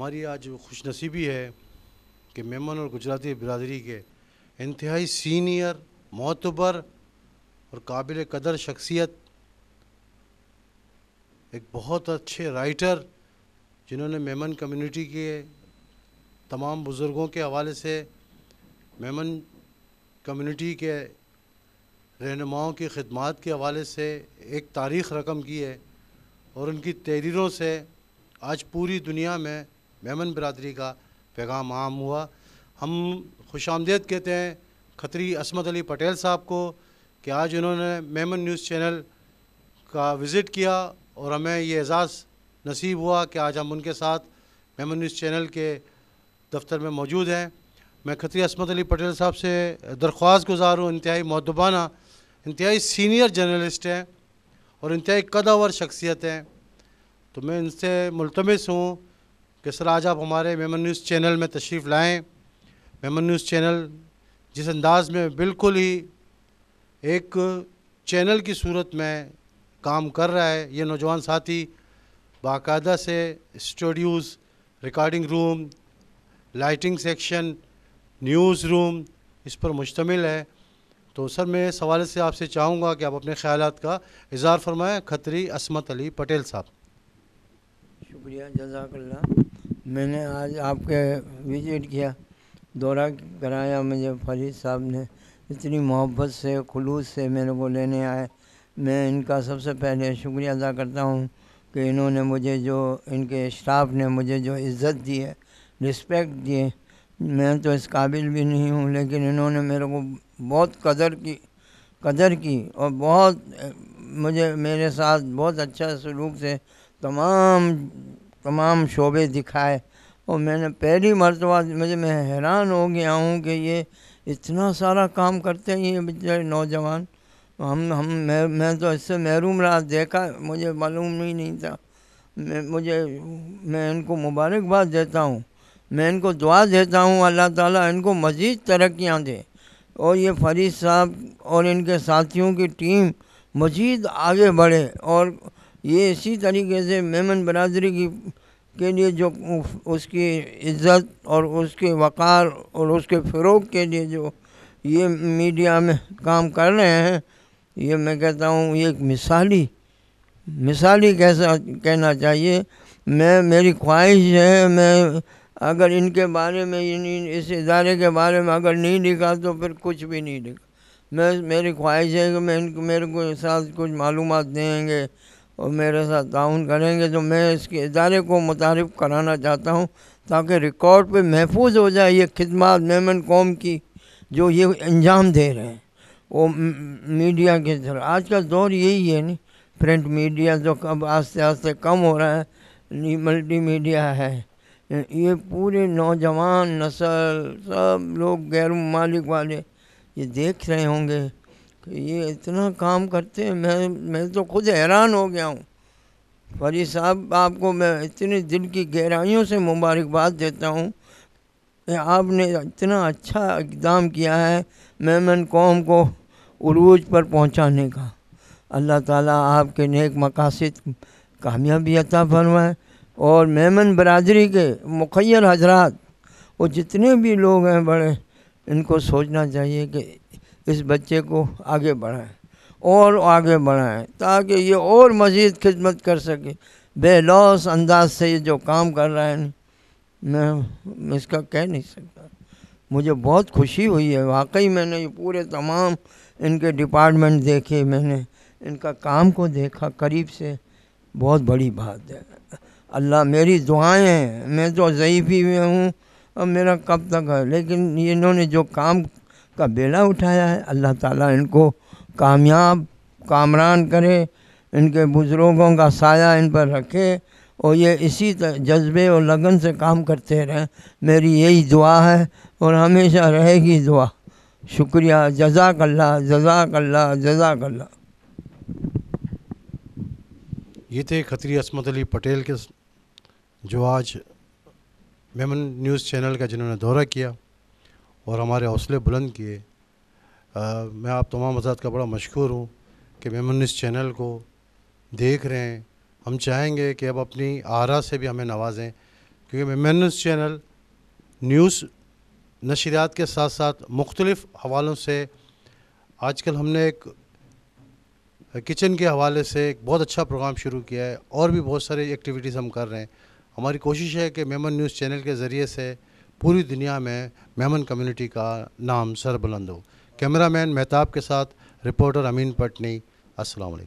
हमारी आज खुशनसीबी है कि मेमन और गुजराती बिरादरी के इंतहाई सीनियर मोतबर और काबिल कदर शख्सियत एक बहुत अच्छे राइटर जिन्होंने मेमन कम्युनिटी के तमाम बुज़ुर्गों के हवाले से मेमन कम्युनिटी के रहनुमाओं की खदमात के हवाले से एक तारीख़ रकम की है और उनकी तहरीरों से आज पूरी दुनिया में मेमन बरदरी का पैगाम आम हुआ हम खुश आमदेद कहते हैं खतरी असमत अली पटेल साहब को कि आज उन्होंने मेमन न्यूज़ चैनल का विज़िट किया और हमें ये एजाज़ नसीब हुआ कि आज हम उनके साथ मेमन न्यूज़ चैनल के दफ्तर में मौजूद हैं मैं खतरी असमत अली पटेल साहब से दरख्वास्त गुजार हूँ इंतहाई मदबाना इंतहाई सीनियर जर्नलिस्ट हैं और इंतहाई कदावर शख्सियत हैं तो मैं इनसे मुलतमस हूँ कि सर आज आप हमारे मेमन न्यूज़ चैनल में तशरीफ़ लाएँ मेमन न्यूज़ चैनल जिस अंदाज़ में बिल्कुल ही एक चैनल की सूरत में काम कर रहा है ये नौजवान साथी बाकायदा से studios recording room lighting section newsroom इस पर मुश्तमिल है तो सर मैं इस हवाले से आपसे चाहूँगा कि आप अपने ख्याल का इजहार फरमाएँ खतरी असमत अली पटेल साहब शुक्रिया जजाकल्ला मैंने आज आपके विज़िट किया दौरा कराया मुझे फरीद साहब ने इतनी मोहब्बत से खलूस से मेरे को लेने आए मैं इनका सबसे पहले शुक्रिया अदा करता हूँ कि इन्होंने मुझे जो इनके स्टाफ ने मुझे जो इज़्ज़त दी है रिस्पेक्ट दिए मैं तो इस काबिल भी नहीं हूँ लेकिन इन्होंने मेरे को बहुत कदर की कदर की और बहुत मुझे मेरे साथ बहुत अच्छा सलूक से तमाम तमाम शोबे दिखाए और मैंने पहली मरतबा मुझे मैं हैरान हो गया हूँ कि ये इतना सारा काम करते हैं ये बेचारे नौजवान हम हम मैं मैं तो इससे महरूम रहा देखा मुझे मालूम ही नहीं था मैं मुझे मैं इनको मुबारकबाद देता हूँ मैं इनको दुआ देता हूँ अल्लाह ताला इनको मज़ीद तरक्याँ दे और ये फरीद साहब और इनके साथियों की टीम मज़ीद आगे बढ़े और ये इसी तरीके से मेमन बरदरी की के लिए जो उसकी इज़्ज़त और उसके वक़ार और उसके फ़रोग के लिए जो ये मीडिया में काम कर रहे हैं ये मैं कहता हूँ ये एक मिसाली मिसाली कैसा कहना चाहिए मैं मेरी ख्वाहिश है मैं अगर इनके बारे में इन इस इदारे के बारे में अगर नहीं लिखा तो फिर कुछ भी नहीं लिखा मैं मेरी ख्वाहिश है कि मैं इनको मेरे को साथ कुछ मालूम देंगे और मेरे साथ ताउन करेंगे तो मैं इसके इदारे को मुतारफ़ कराना चाहता हूँ ताकि रिकॉर्ड पर महफूज हो जाए ये खिदमत मेमन कौम की जो ये अंजाम दे रहे हैं वो मीडिया के जरिए आज का दौर यही है नहीं प्रिंट मीडिया जो अब आस्ते आस्ते कम हो रहा है मल्टी मीडिया है ये पूरे नौजवान नस्ल सब लोग गैर ममालिक वाले ये देख रहे होंगे ये इतना काम करते हैं मैं मैं तो खुद हैरान हो गया हूँ फरी साहब आपको मैं इतने दिल की गहराइयों से मुबारकबाद देता हूँ आपने इतना अच्छा इकदाम किया है मेमन कौम को उर्वज पर पहुँचाने का अल्लाह ताला आपके नेक मकासद कामयाबी अता फरमाएँ और मेमन बरदरी के मुखर हजरात वो जितने भी लोग हैं बड़े इनको सोचना चाहिए कि इस बच्चे को आगे बढ़ाएं और आगे बढ़ाएं ताकि ये और मज़ीद खिदमत कर सके बेलौस अंदाज से ये जो काम कर रहा है मैं इसका कह नहीं सकता मुझे बहुत खुशी हुई है वाकई मैंने ये पूरे तमाम इनके डिपार्टमेंट देखे मैंने इनका काम को देखा करीब से बहुत बड़ी बात है अल्लाह मेरी दुआएं हैं मैं तो ज़यीफ़ी में हूँ अब मेरा कब तक है लेकिन इन्होंने जो काम का बेला उठाया है अल्लाह ताला इनको कामयाब कामरान करे इनके बुज़ुर्गों का साया इन पर रखे और ये इसी जज्बे और लगन से काम करते रहें मेरी यही दुआ है और हमेशा रहेगी दुआ शुक्रिया जजाक अल्लाह जजाक अल्लाह जजाक अल्लाह ये थे खतरी असमत अली पटेल के जो आज मेमन न्यूज़ चैनल का जिन्होंने दौरा किया और हमारे हौसले बुलंद किए मैं आप तमाम आज़ाद का बड़ा मशहूर हूँ कि मेमन इस चैनल को देख रहे हैं हम चाहेंगे कि अब अपनी आरा से भी हमें नवाजें क्योंकि मेमन चैनल न्यूज़ नशरियात के साथ साथ मुख्तलिफ़ हवालों से आजकल हमने एक किचन के हवाले से एक बहुत अच्छा प्रोग्राम शुरू किया है और भी बहुत सारी एक्टिविटीज़ हम कर रहे हैं हमारी कोशिश है कि मेमन न्यूज़ चैनल के ज़रिए से पूरी दुनिया में मेमन कम्युनिटी का नाम सरबुलंद हो कैमरामैन मेहताब के साथ रिपोर्टर अमीन पटनी असल